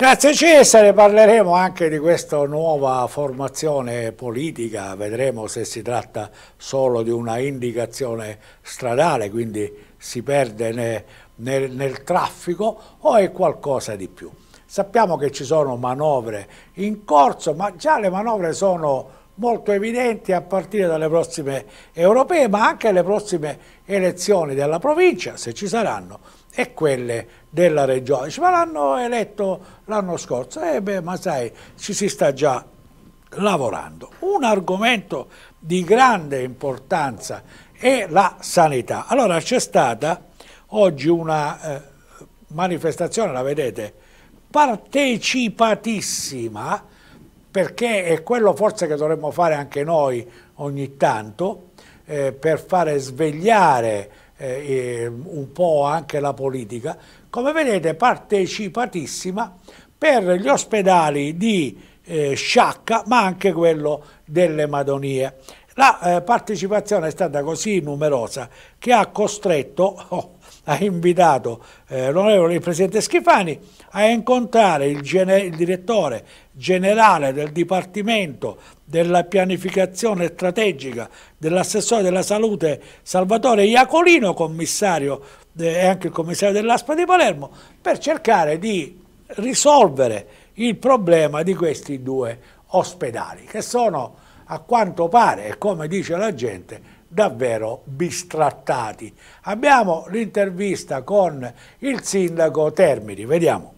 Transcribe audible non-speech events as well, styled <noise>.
Grazie Cesare, parleremo anche di questa nuova formazione politica, vedremo se si tratta solo di una indicazione stradale, quindi si perde nel, nel, nel traffico o è qualcosa di più. Sappiamo che ci sono manovre in corso, ma già le manovre sono molto evidenti a partire dalle prossime europee, ma anche alle prossime elezioni della provincia, se ci saranno, e quelle della regione. ma l'hanno eletto l'anno scorso, e eh beh, ma sai, ci si sta già lavorando. Un argomento di grande importanza è la sanità. Allora c'è stata oggi una eh, manifestazione, la vedete, partecipatissima, perché è quello forse che dovremmo fare anche noi ogni tanto eh, per fare svegliare eh, eh, un po' anche la politica. Come vedete partecipatissima per gli ospedali di eh, Sciacca ma anche quello delle Madonie. La eh, partecipazione è stata così numerosa che ha costretto, <laughs> oh, ha invitato eh, l'onorevole Presidente Schifani a incontrare il, il direttore generale del Dipartimento della Pianificazione Strategica dell'assessore della Salute Salvatore Iacolino, commissario eh, e eh, anche il commissario dell'ASPA di Palermo, per cercare di risolvere il problema di questi due ospedali, che sono a quanto pare, e come dice la gente, davvero bistrattati. Abbiamo l'intervista con il sindaco Termini, vediamo.